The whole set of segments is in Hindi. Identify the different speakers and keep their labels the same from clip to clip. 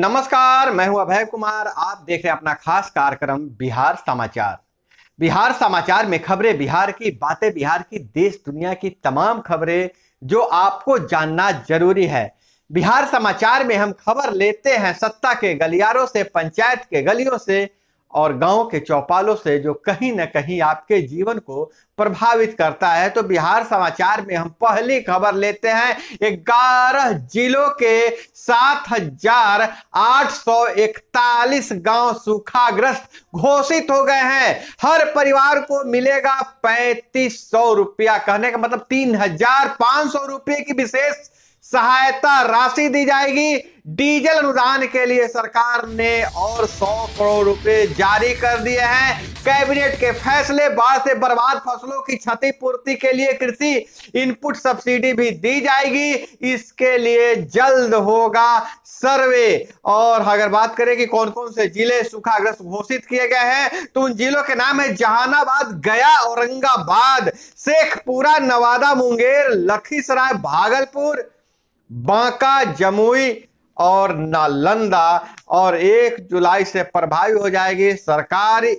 Speaker 1: नमस्कार मैं हूं अभय कुमार आप देख रहे हैं अपना खास कार्यक्रम बिहार समाचार बिहार समाचार में खबरें बिहार की बातें बिहार की देश दुनिया की तमाम खबरें जो आपको जानना जरूरी है बिहार समाचार में हम खबर लेते हैं सत्ता के गलियारों से पंचायत के गलियों से और गांव के चौपालों से जो कहीं ना कहीं आपके जीवन को प्रभावित करता है तो बिहार समाचार में हम पहली खबर लेते हैं ग्यारह जिलों के सात हजार आठ सौ इकतालीस गांव सूखाग्रस्त घोषित हो गए हैं हर परिवार को मिलेगा पैंतीस सौ रुपया कहने का मतलब तीन हजार पांच सौ रुपये की विशेष सहायता राशि दी जाएगी डीजल अनुदान के लिए सरकार ने और 100 करोड़ रुपए जारी कर दिए हैं कैबिनेट के फैसले बाढ़ से बर्बाद फसलों की क्षतिपूर्ति के लिए कृषि इनपुट सब्सिडी भी दी जाएगी इसके लिए जल्द होगा सर्वे और अगर बात करें कि कौन कौन से जिले सूखाग्रस्त घोषित किए गए हैं तो उन जिलों के नाम है जहानाबाद गया औरंगाबाद शेखपुरा नवादा मुंगेर लखीसराय भागलपुर बांका जमुई और नालंदा और एक जुलाई से प्रभावी हो जाएगी सरकारी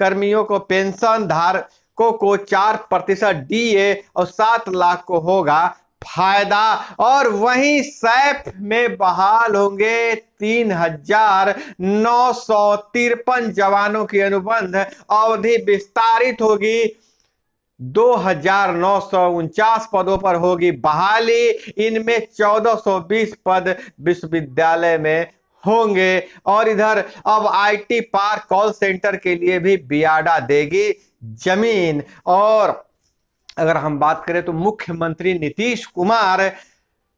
Speaker 1: कर्मियों को पेंशन धारकों को चार प्रतिशत ए और सात लाख को होगा फायदा और वहीं सैफ में बहाल होंगे तीन हजार नौ सौ तिरपन जवानों की अनुबंध अवधि विस्तारित होगी दो पदों पर होगी बहाली इनमें 1420 पद विश्वविद्यालय में होंगे और इधर अब आईटी पार्क कॉल सेंटर के लिए भी बियाडा देगी जमीन और अगर हम बात करें तो मुख्यमंत्री नीतीश कुमार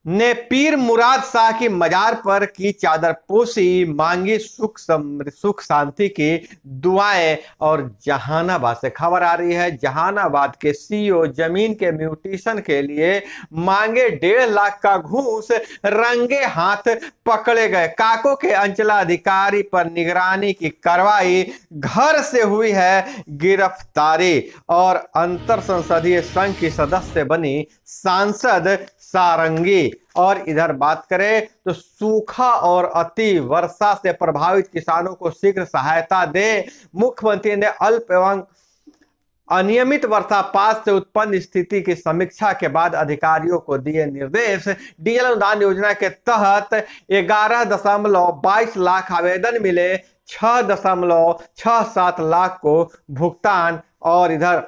Speaker 1: ने पीर मुराद शाह की मजार पर की चादर पोसी मांगी सुख सुख शांति की दुआएं और जहानाबाद से खबर आ रही है जहानाबाद के सीईओ e जमीन के म्यूटेशन के लिए मांगे डेढ़ लाख का घूस रंगे हाथ पकड़े गए काको के अंचलाधिकारी पर निगरानी की कार्रवाई घर से हुई है गिरफ्तारी और अंतर संसदीय संघ की सदस्य बनी सांसद सारंगी और इधर बात करें तो सूखा और अति वर्षा से प्रभावित किसानों को शीघ्र सहायता दे मुख्यमंत्री ने अल्प एवं अनियमित पास से उत्पन्न स्थिति की समीक्षा के बाद अधिकारियों को दिए निर्देश डीएल अनुदान योजना के तहत ग्यारह दशमलव बाईस लाख आवेदन मिले छह दशमलव छह सात लाख को भुगतान और इधर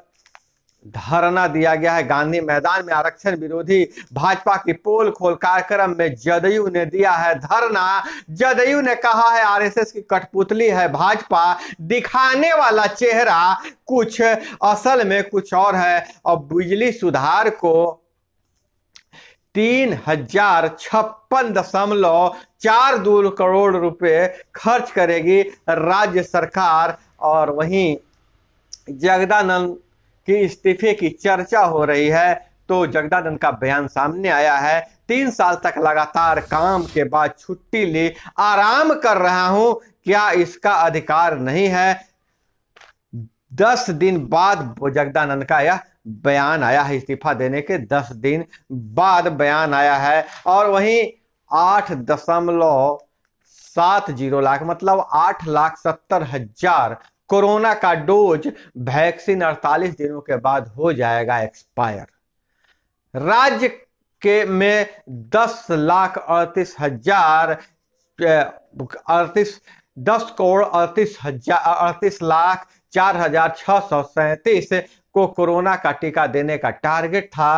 Speaker 1: धरना दिया गया है गांधी मैदान में आरक्षण विरोधी भाजपा की पोल खोल कार्यक्रम में जदयू ने दिया है धरना जदयू ने कहा है आरएसएस की कठपुतली है भाजपा दिखाने वाला चेहरा कुछ असल में कुछ और है और बिजली सुधार को तीन हजार छप्पन दशमलव चार दो करोड़ रुपए खर्च करेगी राज्य सरकार और वहीं जगदानंद कि इस्तीफे की चर्चा हो रही है तो जगदानंद का बयान सामने आया है तीन साल तक लगातार काम के बाद छुट्टी ली आराम कर रहा हूं क्या इसका अधिकार नहीं है दस दिन बाद जगदानंद का यह बयान आया है इस्तीफा देने के दस दिन बाद बयान आया है और वहीं आठ दशमलव सात जीरो लाख मतलब आठ लाख सत्तर हजार कोरोना का डोज वैक्सीन 48 दिनों के बाद हो जाएगा एक्सपायर राज्य के में दस लाख अड़तीस हजार अड़तीस दस करोड़ अड़तीस हजार अड़तीस लाख चार हजार छह सौ सैंतीस को कोरोना का टीका देने का टारगेट था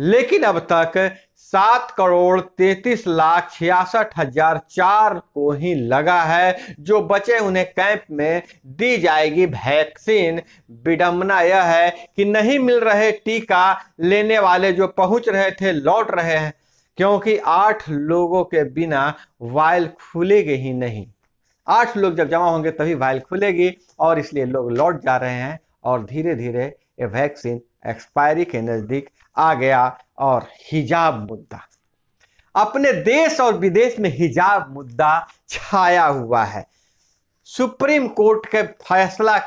Speaker 1: लेकिन अब तक सात करोड़ तैतीस लाख छियासठ हजार चार को ही लगा है जो बचे उन्हें कैंप में दी जाएगी वैक्सीन विडम्बना यह है कि नहीं मिल रहे टीका लेने वाले जो पहुंच रहे थे लौट रहे हैं क्योंकि आठ लोगों के बिना वायल खुलेगी ही नहीं आठ लोग जब जमा होंगे तभी वायल खुलेगी और इसलिए लोग लौट जा रहे हैं और धीरे धीरे ये वैक्सीन एक्सपायरी के नज़दीक आ गया और हिजाब मुद्दा अपने देश और विदेश में हिजाब मुद्दा छाया हुआ है सुप्रीम कोर्ट के फैसला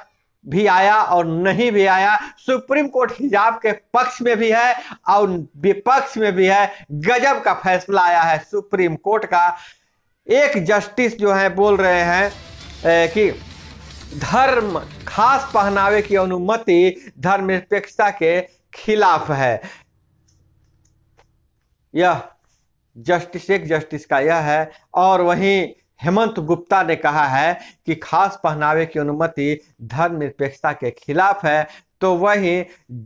Speaker 1: भी आया और नहीं भी आया सुप्रीम कोर्ट हिजाब के पक्ष में भी है और विपक्ष में भी है गजब का फैसला आया है सुप्रीम कोर्ट का एक जस्टिस जो है बोल रहे हैं कि धर्म खास पहनावे की अनुमति धर्मनिरपेक्षता के खिलाफ है यह जस्टिस एक जस्टिस का यह है और वहीं हेमंत गुप्ता ने कहा है कि खास पहनावे की अनुमति धर्मनिरपेक्षता के खिलाफ है तो वहीं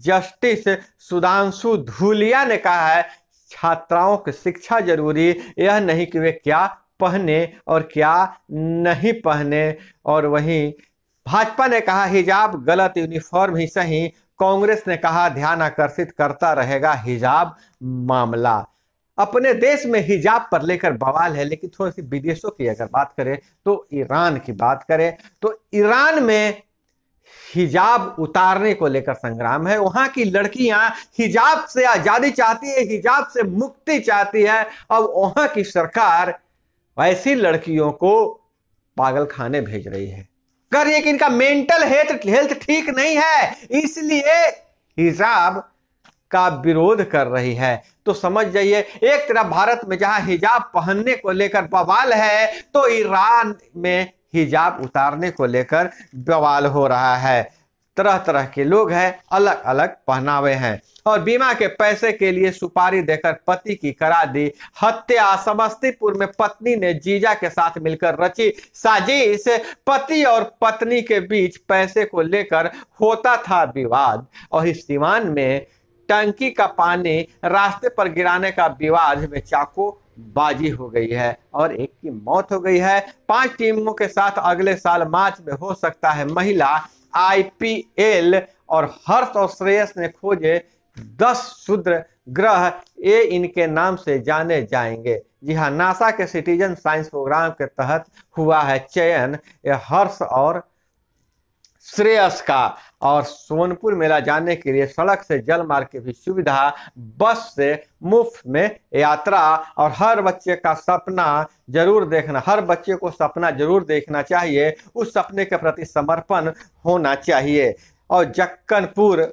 Speaker 1: जस्टिस सुधांशु धूलिया ने कहा है छात्राओं की शिक्षा जरूरी यह नहीं कि वे क्या पहने और क्या नहीं पहने और वहीं भाजपा ने कहा हिजाब गलत यूनिफॉर्म ही सही कांग्रेस ने कहा ध्यान आकर्षित करता रहेगा हिजाब मामला अपने देश में हिजाब पर लेकर बवाल है लेकिन थोड़ी सी विदेशों की अगर बात करें तो ईरान की बात करें तो ईरान में हिजाब उतारने को लेकर संग्राम है वहां की लड़कियां हिजाब से आजादी चाहती है हिजाब से मुक्ति चाहती है अब वहां की सरकार ऐसी लड़कियों को पागल खाने भेज रही है करिए कि इनका मेंटल हेल्थ हेल्थ ठीक नहीं है इसलिए हिजाब का विरोध कर रही है तो समझ जाइए एक तरफ भारत में जहां हिजाब पहनने को लेकर बवाल है तो ईरान में हिजाब उतारने को लेकर बवाल हो रहा है तरह तरह के लोग हैं अलग अलग पहनावे हैं और बीमा के पैसे के लिए सुपारी देकर पति की करा दी हत्या समस्तीपुर में पत्नी ने जीजा के साथ मिलकर रची साजिश पति और पत्नी के बीच पैसे को लेकर होता था विवाद और इस दीवान में टंकी का पानी रास्ते पर गिराने का विवाद में चाकू बाजी हो गई है और एक की मौत हो गई है पांच टीमों के साथ अगले साल मार्च में हो सकता है महिला आईपीएल और हर्ष और श्रेयस ने खोजे दस शुद्र ग्रह ये इनके नाम से जाने जाएंगे जी हाँ नासा के सिटीजन साइंस प्रोग्राम के तहत हुआ है चयन ये हर्ष और श्रेयस का और सोनपुर मेला जाने के लिए सड़क से जल मार्ग की भी सुविधा बस से मुफ्त में यात्रा और हर बच्चे का सपना जरूर देखना हर बच्चे को सपना जरूर देखना चाहिए उस सपने के प्रति समर्पण होना चाहिए और जक्कनपुर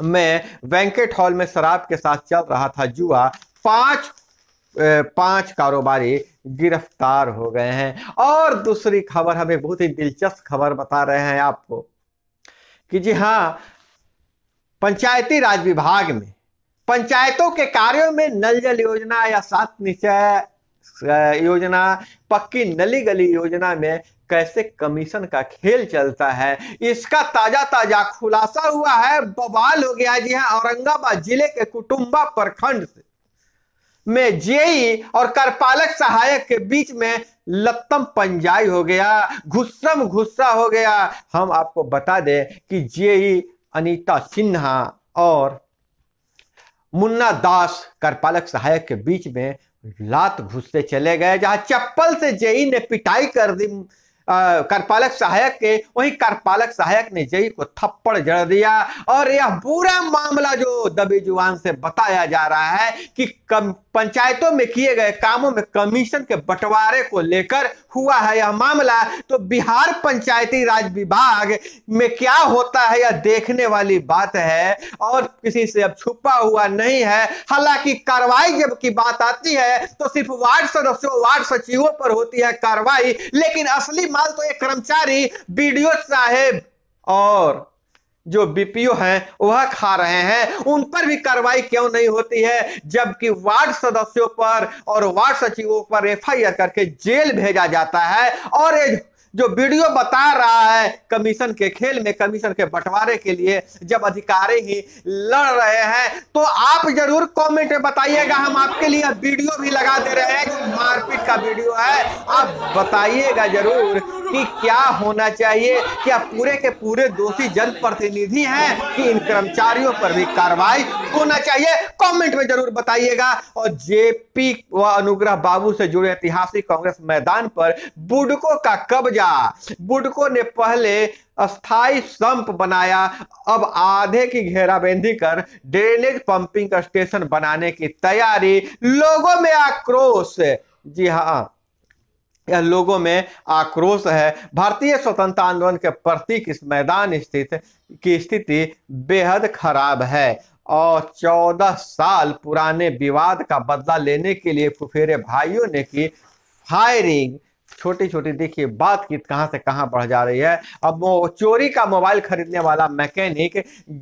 Speaker 1: में वैंकेट हॉल में शराब के साथ चल रहा था जुआ पांच पांच कारोबारी गिरफ्तार हो गए हैं और दूसरी खबर हमें बहुत ही दिलचस्प खबर बता रहे हैं आपको कि जी हाँ पंचायती राज विभाग में पंचायतों के कार्यों में नल जल योजना या सात निश्चय योजना पक्की नली गली योजना में कैसे कमीशन का खेल चलता है इसका ताजा ताजा खुलासा हुआ है बवाल हो गया जी हाँ औरंगाबाद जिले के कुटुम्बा प्रखंड से में जेई और करपालक सहायक के बीच में लत्तम पंजाई हो गया घुस्सम घुस्सा हो गया हम आपको बता दें कि जेई अनीता सिन्हा और मुन्ना दास करपालक सहायक के बीच में लात घुसते चले गए जहां चप्पल से जेई ने पिटाई कर दी करपालक सहायक के वहीं करपालक सहायक ने जेई को थप्पड़ जड़ दिया और यह पूरा मामला जो दबी जुबान से बताया जा रहा है कि कम पंचायतों में किए गए कामों में कमीशन के बंटवारे को लेकर हुआ है यह मामला तो बिहार पंचायती राज विभाग में क्या होता है यह देखने वाली बात है और किसी से अब छुपा हुआ नहीं है हालांकि कार्रवाई जब की बात आती है तो सिर्फ वार्ड सदस्यों वार्ड सचिवों पर होती है कार्रवाई लेकिन असली माल तो एक कर्मचारी बीडीओ साहेब और जो बीपीओ हैं वह खा रहे हैं उन पर भी कार्रवाई क्यों नहीं होती है जबकि वार्ड सदस्यों पर और वार्ड सचिवों पर एफआईआर करके जेल भेजा जाता है और जो वीडियो बता रहा है कमीशन के खेल में कमीशन के बंटवारे के लिए जब अधिकारी ही लड़ रहे हैं तो आप जरूर कमेंट में बताइएगा हम आपके लिए वीडियो भी लगा दे रहे हैं जो मारपीट का वीडियो है आप बताइएगा जरूर कि क्या होना चाहिए क्या पूरे के पूरे दोषी जनप्रतिनिधि हैं कि इन कर्मचारियों पर भी कार्रवाई होना चाहिए कमेंट में जरूर बताइएगा और जेपी व अनुग्रह बाबू से जुड़े ऐतिहासिक कांग्रेस मैदान पर बुडको का कब्जा बुडको ने पहले अस्थाई संप बनाया अब आधे की घेराबंदी कर ड्रेनेज पंपिंग का स्टेशन बनाने की तैयारी लोगों में आक्रोश जी हाँ यह लोगों में आक्रोश है भारतीय स्वतंत्रता आंदोलन के प्रतीक इस मैदान स्थित की स्थिति बेहद खराब है और चौदह साल पुराने विवाद का बदला लेने के लिए फुफेरे भाइयों ने की फायरिंग छोटी छोटी देखिए बातचीत कहां से कहां बढ़ जा रही है अब वो चोरी का मोबाइल खरीदने वाला मैकेनिक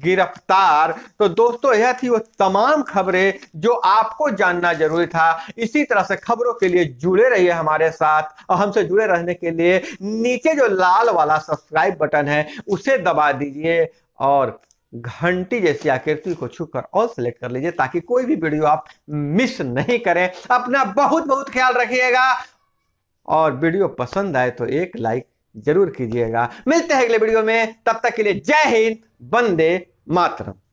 Speaker 1: गिरफ्तार तो दोस्तों यह थी वो तमाम खबरें जो आपको जानना जरूरी था इसी तरह से खबरों के लिए जुड़े रहिए हमारे साथ और हमसे जुड़े रहने के लिए नीचे जो लाल वाला सब्सक्राइब बटन है उसे दबा दीजिए और घंटी जैसी आकृति को छूकर ऑल सेलेक्ट कर लीजिए ताकि कोई भी वीडियो आप मिस नहीं करें अपना बहुत बहुत ख्याल रखिएगा और वीडियो पसंद आए तो एक लाइक जरूर कीजिएगा मिलते हैं अगले वीडियो में तब तक के लिए जय हिंद वंदे मातरम